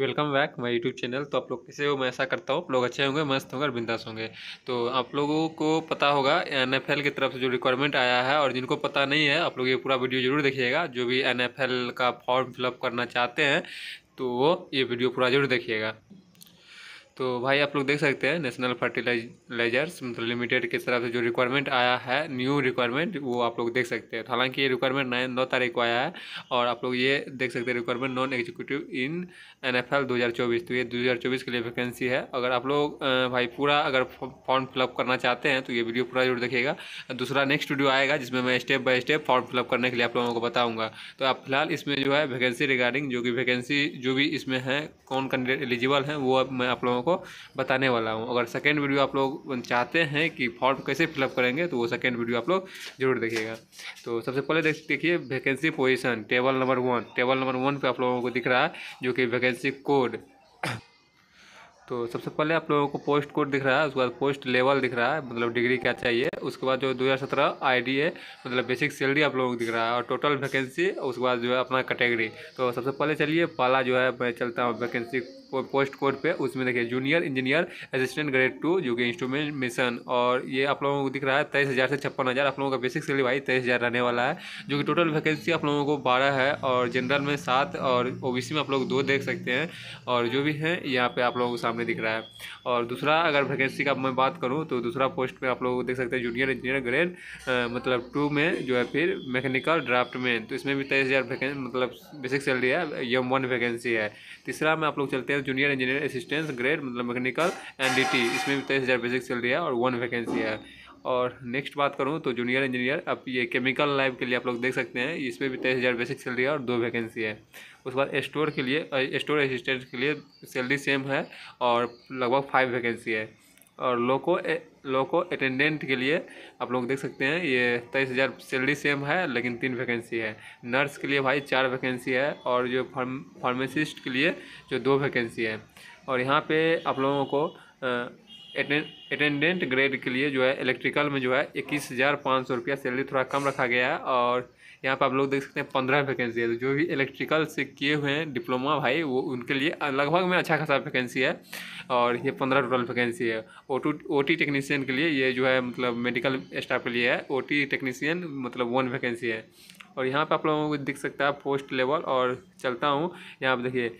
welcome back my YouTube channel तो आप लोग कैसे हो मैं ऐसा करता हूँ आप लोग अच्छे होंगे मस्त होंगे और बिंदास होंगे तो आप लोगों को पता होगा एन एफ एल की तरफ से जो रिक्वायरमेंट आया है और जिनको पता नहीं है आप लोग ये पूरा वीडियो जरूर देखिएगा जो भी एन एफ एल का फॉर्म फिलअप करना चाहते हैं तो वो ये वीडियो पूरा जरूर देखिएगा तो भाई आप लोग देख सकते हैं नेशनल फर्टिलाइजर्स मतलब लिमिटेड की तरफ से जो रिक्वायरमेंट आया है न्यू रिक्वायरमेंट वो आप लोग देख सकते हैं हालांकि ये रिक्वायरमेंट नए नौ तारीख को आया है और आप लोग ये देख सकते हैं requirement non executive in N F L दो हज़ार चौबीस तो ये दो हज़ार चौबीस के लिए वैकेंसी है अगर आप लोग भाई पूरा अगर फॉर्म फिलअप करना चाहते हैं तो ये वीडियो पूरा जरूर देखिएगा दूसरा नेक्स्ट वीडियो आएगा जिसमें मैं step by step form fill up करने के लिए आप लोगों को बताऊँगा तो आप फिलहाल इसमें जो है वैकेंसी रिगार्डिंग जो कि वैकेंसी जो भी इसमें है कौन कैंडिडेट एलिजिबल हैं वो मैं आप लोगों को बताने वाला हूँ अगर सेकेंड वीडियो आप लोग चाहते हैं कि फॉर्म कैसे फिलअप करेंगे तो वो सेकेंड वीडियो आप लोग जरूर देखिएगा तो सबसे पहले देखिए vacancy position table number one table number one पर आप लोगों को दिख रहा है जो कि वैकेंसी कोड तो सबसे पहले आप लोगों को पोस्ट कोड दिख रहा है उसके बाद पोस्ट लेवल दिख रहा है मतलब डिग्री क्या चाहिए उसके बाद जो 2017 डी है मतलब बेसिक सैलरी आप लोगों को दिख रहा है और टोटल वैकेंसी उसके बाद जो है अपना कैटेगरी तो सबसे पहले चलिए पहला जो है मैं चलता हूँ वैकेंसी पोस्ट कोड पे उसमें देखिए junior engineer assistant grade two जो कि इंस्ट्रूमेंट मिशन और ये आप लोगों को दिख रहा है तेईस हज़ार से छप्पन हज़ार आप लोगों का बेसिक सैलरी भाई तेईस हज़ार रहने वाला है जो कि टोटल वैकेंसी आप लोगों को बारह है और जनरल में सात और ओ में आप लोग दो देख सकते हैं और जो भी हैं यहाँ पर आप लोगों को सामने सामने दिख रहा है और दूसरा अगर वैकेंसी का मैं बात करूँ तो दूसरा पोस्ट में आप लोग देख सकते हैं जूनियर इंजीनियर ग्रेड मतलब टू में जो है फिर मैकेनिकल ड्राफ्ट में तो इसमें भी तेईस हज़ार मतलब बेसिक सैलरी है यम वन वैकेंसी है तीसरा में आप लोग चलते हैं जूनियर इंजीनियर असिस्टेंस ग्रेड मतलब मैकेनिकल एंड डी इसमें भी तेईस हज़ार बेसिक सैलरी है और वन वैकेंसी है और नेक्स्ट बात करूँ तो जूनियर इंजीनियर अब ये केमिकल लैब के लिए आप लोग देख सकते हैं इसमें भी तेईस हज़ार बेसिक सैलरी है और दो वैकेंसी है उसके बाद स्टोर के लिए स्टोर असिस्टेंट के लिए सैलरी सेम है और लगभग फाइव वैकेंसी है और लोको ए, लोको अटेंडेंट के लिए आप लोग देख सकते हैं ये तेईस हज़ार सैलरी सेम है लेकिन तीन वैकेंसी है नर्स के लिए भाई चार वैकेंसी है और जो फार्म फार्मासिस्ट के लिए जो दो वैकेंसी है और यहाँ पे आप लोगों को आ, अटेंडेंट ग्रेड के लिए जो है इलेक्ट्रिकल में जो है इक्कीस हज़ार पाँच सौ रुपया सैलरी थोड़ा कम रखा गया है और यहाँ पर आप लोग देख सकते हैं पंद्रह वैकेंसी है तो जो भी इलेक्ट्रिकल से किए हुए हैं डिप्लोमा भाई वो उनके लिए लगभग में अच्छा खासा वैकेंसी है और ये पंद्रह टोटल वैकेंसी है O two O T technician के लिए ये जो है मतलब मेडिकल स्टाफ के लिए है ओ टी टेक्नीशियन मतलब वन वैकेंसी है और यहाँ पर आप लोगों को दिख सकता है पोस्ट लेवल और चलता हूँ यहाँ पर देखिए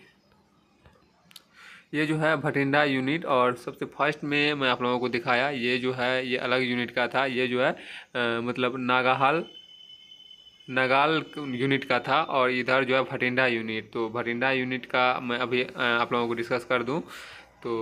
ये जो है भटिंडा यूनिट और सबसे फर्स्ट में मैं आप लोगों को दिखाया ये जो है ये अलग यूनिट का था ये जो है आ, मतलब नागाहाल नगाल यूनिट का था और इधर जो है भटिंडा यूनिट तो भटिंडा यूनिट का मैं अभी आप लोगों को डिस्कस कर दूं तो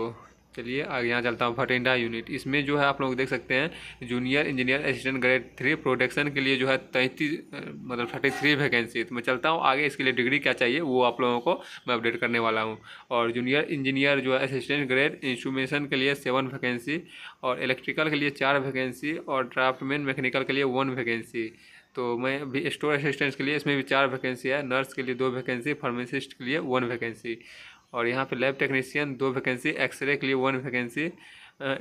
चलिए आगे यहाँ चलता हूँ फटेंडा यूनिट इसमें जो है आप लोग देख सकते हैं junior engineer assistant grade three production के लिए जो है तैंतीस मतलब थर्टी थ्री वैकेंसी तो मैं चलता हूँ आगे इसके लिए डिग्री क्या चाहिए वो आप लोगों को मैं अपडेट करने वाला हूँ और जूनियर इंजीनियर जो है असिस्टेंट ग्रेड इंस्ट्रूमेशन के लिए सेवन वैकेंसी और इलेक्ट्रिकल के लिए चार वैकेंसी और ड्राफ्टमैन मैकेनिकल के लिए वन वैकेंसी तो मैं भी स्टोर असिस्टेंट के लिए इसमें भी चार वैकेंसी है नर्स के लिए दो वैकेंसी फार्मासिस्ट के लिए वन वैकेंसी और यहाँ पे लैब टेक्नीशियन दो वैकेंसी एक्सरे के लिए वन वैकेंसी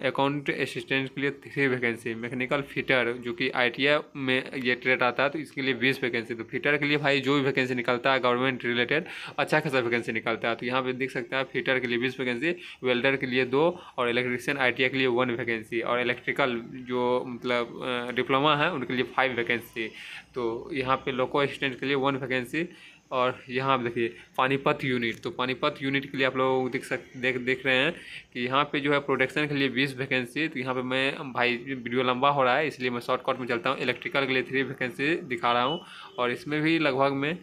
अकाउंट असिस्टेंट के लिए थ्री वैकेंसी मैकेनिकल फिटर जो कि आई में ये ट्रेड आता है तो इसके लिए बीस वैकेंसी तो फिटर के लिए भाई जो भी वैकेंसी निकलता है गवर्नमेंट रिलेटेड अच्छा खासा वैकेंसी निकलता है तो यहाँ पे देख सकते हैं फिटर के लिए बीस वैकेंसी वेल्डर के लिए दो और इलेक्ट्रिशियन आई के लिए वन वैकेंसी और इलेक्ट्रिकल जो मतलब डिप्लोमा है उनके लिए फाइव वैकेंसी तो यहाँ पर लोको असिस्टेंट के लिए वन वैकेंसी और यहाँ पर देखिए पानीपत यूनिट तो पानीपत यूनिट के लिए आप लोग देख सक देख देख रहे हैं कि यहाँ पे जो है प्रोडक्शन के लिए बीस वैकेंसी तो यहाँ पे मैं भाई वीडियो लंबा हो रहा है इसलिए मैं शॉर्टकट में चलता हूँ इलेक्ट्रिकल के लिए थ्री वैकेंसी दिखा रहा हूँ और इसमें भी लगभग मैं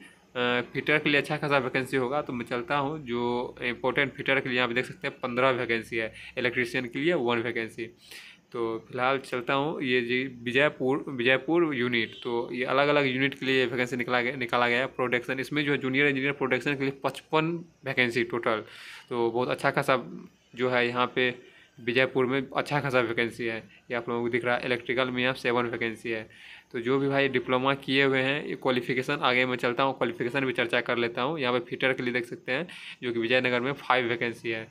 फिटर के लिए अच्छा खासा वैकेंसी होगा तो मैं चलता हूँ जो इंपॉर्टेंट फिटर के लिए आप देख सकते हैं पंद्रह वैकेंसी है इलेक्ट्रीशियन के लिए वन वैकेंसी तो फिलहाल चलता हूँ ये जी विजयपुर विजयपुर यूनिट तो ये अलग अलग यूनिट के लिए वैकेंसी निकला गया निकाला गया है प्रोडक्शन इसमें जो है जूनियर इंजीनियर प्रोडक्शन के लिए पचपन वैकेंसी टोटल तो बहुत अच्छा खासा जो है यहाँ पे विजयपुर में अच्छा खासा वैकेंसी है ये आप लोगों को दिख रहा है इलेक्ट्रिकल में यहाँ सेवन वैकेंसी है तो जो भी भाई डिप्लोमा किए हुए हैं ये क्वालिफिकेशन आगे मैं चलता हूँ क्वालिफिकेशन भी चर्चा कर लेता हूँ यहाँ पे फिटर के लिए देख सकते हैं जो कि विजयनगर में फाइव वैकेंसी है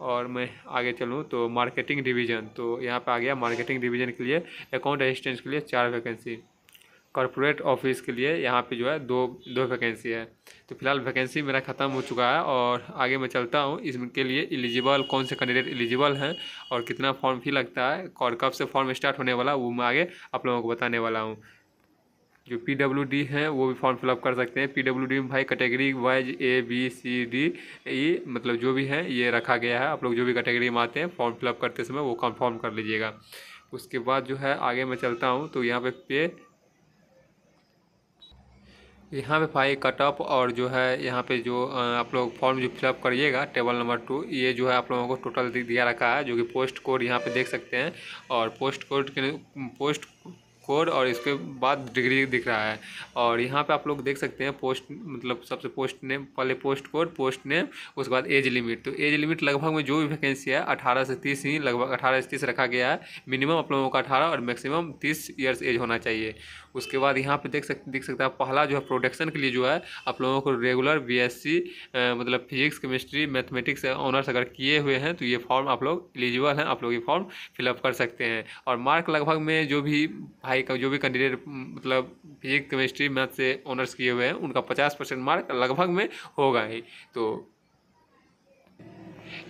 और मैं आगे चलूँ तो मार्केटिंग डिवीज़न तो यहाँ पे आ गया मार्केटिंग डिवीज़न के लिए अकाउंट असिस्टेंट के लिए चार वैकेंसी कॉरपोरेट ऑफिस के लिए यहाँ पे जो है दो दो वैकेंसी है तो फिलहाल वैकेंसी मेरा ख़त्म हो चुका है और आगे मैं चलता हूँ इसके लिए एलिजिबल कौन से कैंडिडेट एलिजिबल हैं और कितना फॉर्म फी लगता है और कब से फॉर्म स्टार्ट होने वाला वो मैं आगे आप लोगों को बताने वाला हूँ जो पी डब्ल्यू डी हैं वो भी फॉर्म फिलअप कर सकते हैं पी डब्ल्यू डी में भाई category wise A B C D E मतलब जो भी है ये रखा गया है आप लोग जो भी कैटेगरी में आते हैं फॉर्म फिलअप करते समय वो कंफर्म कर लीजिएगा उसके बाद जो है आगे मैं चलता हूँ तो यहाँ पे पे यहाँ पे भाई कट ऑफ और जो है यहाँ पे जो आप लोग फॉर्म जो फिलअप करिएगा टेबल नंबर टू ये जो है आप लोगों को टोटल दिया रखा है जो कि पोस्ट कोड यहाँ पे देख सकते हैं और पोस्ट कोड के पोस्ट कोड और इसके बाद डिग्री दिख रहा है और यहाँ पे आप लोग देख सकते हैं पोस्ट मतलब सबसे पोस्ट नेम पहले पोस्ट कोड पोस्ट नेम उसके बाद एज लिमिट तो एज लिमिट लगभग में जो भी वैकेंसी है अठारह से तीस ही लगभग अठारह से तीस रखा गया है मिनिमम आप लोगों का अठारह और मैक्सिमम तीस ईयर्स एज होना चाहिए उसके बाद यहाँ पर देख सकते देख सकते हैं पहला जो है प्रोडक्शन के लिए जो है आप लोगों को रेगुलर बी मतलब फिजिक्स केमिस्ट्री मैथमेटिक्स ऑनर्स अगर किए हुए हैं तो ये फॉर्म आप लोग एलिजिबल हैं आप लोग ये फॉर्म फिलअप कर सकते हैं और मार्क लगभग में जो भी भाई का जो भी कैंडिडेट मतलब फिजिक्स केमिस्ट्री मैथ से ऑनर्स किए हुए हैं उनका पचास परसेंट मार्क लगभग में होगा ही तो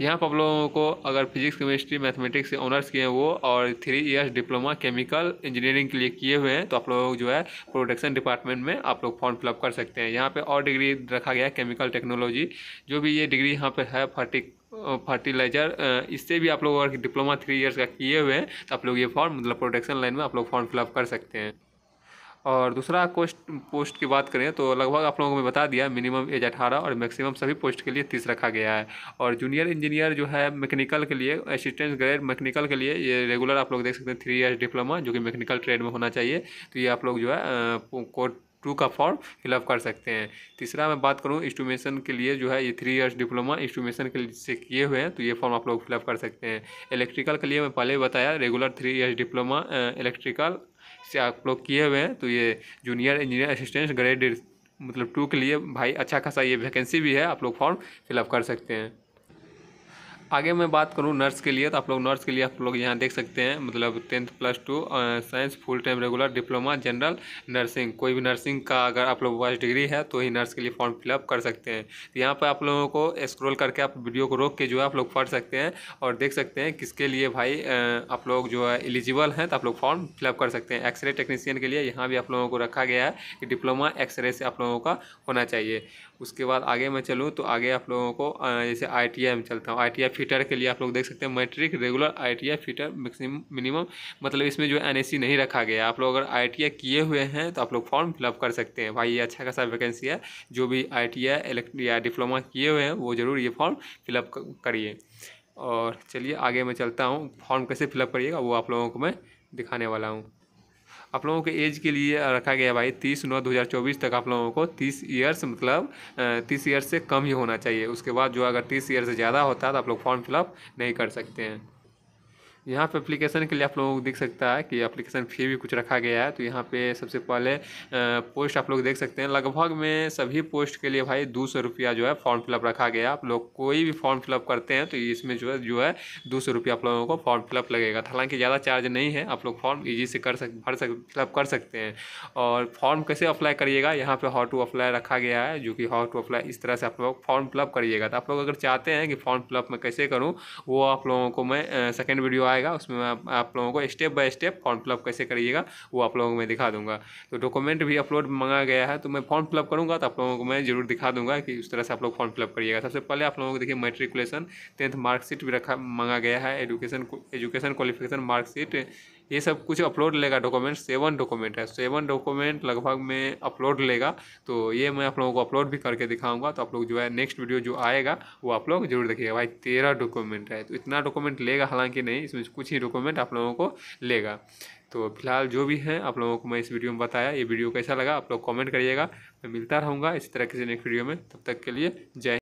यहाँ पर आप लोगों को अगर फिजिक्स केमिस्ट्री मैथमेटिक्स से ऑनर्स किए हैं वो और three years diploma chemical engineering के लिए किए हुए हैं तो आप लोग जो है प्रोडक्शन डिपार्टमेंट में आप लोग फॉर्म फिलअप कर सकते हैं यहाँ पे और डिग्री रखा गया है केमिकल टेक्नोलॉजी जो भी ये डिग्री यहाँ पे है फर्टिक फर्टिलाइज़र इससे भी आप लोग अगर डिप्लोमा थ्री इयर्स का किए हुए हैं तो आप लोग ये फॉर्म मतलब प्रोटेक्शन लाइन में आप लोग फॉर्म फिलअप कर सकते हैं और दूसरा कोस्ट पोस्ट की बात करें तो लगभग आप लोगों को मैं बता दिया मिनिमम एज अठारह और मैक्सिमम सभी पोस्ट के लिए तीस रखा गया है और जूनियर इंजीनियर जो है मैकेनिकल के लिए असिस्टेंट ग्रेड मैकेनिकल के लिए ये रेगुलर आप लोग देख सकते हैं थ्री ईयर्स डिप्लोमा जो कि मैकेनिकल ट्रेड में होना चाहिए तो ये आप लोग जो है कोर्ट टू का फॉर्म फिलअप कर सकते हैं तीसरा मैं बात करूँ इस्टूमेशन के लिए जो है ये थ्री ईयर्स डिप्लोमा इस्टूमेशन के से किए हुए हैं तो ये फॉर्म आप लोग फिलअप कर सकते हैं इलेक्ट्रिकल के लिए मैं पहले बताया regular three years diploma electrical से आप लोग किए हुए हैं तो ये जूनियर इंजीनियर असिस्टेंट ग्रेड मतलब टू के लिए भाई अच्छा खासा ये वैकेंसी भी है आप लोग फॉर्म फिलअप कर सकते हैं आगे मैं बात करूँ नर्स के लिए तो आप लोग नर्स के लिए आप लोग यहाँ देख सकते हैं मतलब tenth plus two science full time regular diploma general nursing कोई भी नर्सिंग का अगर आप लोग पास डिग्री है तो ही नर्स के लिए फॉर्म फिलअप कर सकते हैं तो यहाँ पर आप लोगों को स्क्रोल करके आप वीडियो को रोक के जो है आप लोग पढ़ सकते हैं और देख सकते हैं किसके लिए भाई आप लोग जो है एलिजिबल हैं तो आप लोग फॉर्म फिलअप कर सकते हैं एक्सरे टेक्नीशियन के लिए यहाँ भी आप लोगों को रखा गया है कि डिप्लोमा एक्सरे से आप लोगों का होना चाहिए उसके बाद आगे मैं चलूँ तो आगे आप लोगों को जैसे आई में चलता हूँ आई फ़िटर के लिए आप लोग देख सकते हैं matric regular I fitter maxim minimum मतलब इसमें जो एन नहीं रखा गया आप लोग अगर आई किए हुए हैं तो आप लोग फॉर्म फिलअप कर सकते हैं भाई ये अच्छा खासा वैकेंसी है जो भी आई या डिप्लोमा किए हुए हैं वो ज़रूर ये फॉर्म फिलअप करिए और चलिए आगे मैं चलता हूँ फॉर्म कैसे फिलअप करिएगा वो आप लोगों को मैं दिखाने वाला हूँ आप लोगों के एज के लिए रखा गया भाई तीस नौ दो हज़ार चौबीस तक आप लोगों को तीस ईयर्स मतलब तीस ईयर्स से कम ही होना चाहिए उसके बाद जो अगर तीस ईयर से ज़्यादा होता है तो आप लोग फॉर्म फिलअप नहीं कर सकते हैं यहाँ पे एप्लीकेशन के लिए आप लोग देख सकता है कि एप्लीकेशन फी भी कुछ रखा गया है तो यहाँ पे सबसे पहले पोस्ट आप लोग देख सकते हैं लगभग में सभी पोस्ट के लिए भाई दो सौ रुपया जो है फॉर्म फिलअप रखा गया आप लोग कोई भी फॉर्म फिलअप करते हैं तो इसमें जो है जो है दो सौ रुपया आप लोगों को फॉर्म फिलअप लगेगा हालांकि ज़्यादा चार्ज नहीं है आप लोग फॉर्म ईजी से कर सक भर सक फिलअप कर सकते हैं और फॉर्म कैसे अप्लाई करिएगा यहाँ पर हाउ टू अप्लाई रखा गया है जो कि हाउ टू अप्लाई इस तरह से आप लोग फॉर्म फिलअप करिएगा तो आप लोग अगर चाहते हैं कि फॉर्म फिलअप मैं कैसे करूँ वो आप लोगों को मैं सेकेंड वीडियो आए आएगा उसमें मैं आप लोगों को step by step form fill up कैसे करिएगा वो आप लोगों को मैं दिखा दूंगा तो डॉक्यूमेंट भी अपलोड मंगा गया है तो मैं फॉर्म फिलअप करूँगा तो आप लोगों को मैं जरूर दिखा दूंगा कि उस तरह से आप लोग फॉर्म फिलअप करिएगा सबसे पहले आप लोगों को देखिए मेट्रिकुलेशन टेंथ मार्कशीट भी रखा मंगा गया है एजुकेशन एजुकेशन क्वालिफिकेशन मार्कशीट ये सब कुछ अपलोड लेगा डॉक्यूमेंट सेवन डॉक्यूमेंट है सेवन डॉक्यूमेंट लगभग में अपलोड लेगा तो ये मैं आप लोगों को अपलोड भी करके दिखाऊंगा तो आप लोग जो है नेक्स्ट वीडियो जो आएगा वो आप लोग जरूर देखिएगा भाई तेरह डॉक्यूमेंट है तो इतना डॉक्यूमेंट लेगा हालांकि नहीं इसमें कुछ ही डॉक्यूमेंट आप लोगों को लेगा तो फिलहाल जो भी है आप लोगों को मैं इस वीडियो में बताया ये वीडियो कैसा लगा आप लोग कॉमेंट करिएगा मैं मिलता रहूँगा इसी तरह किसी नेक्स्ट वीडियो में तब तक के लिए जय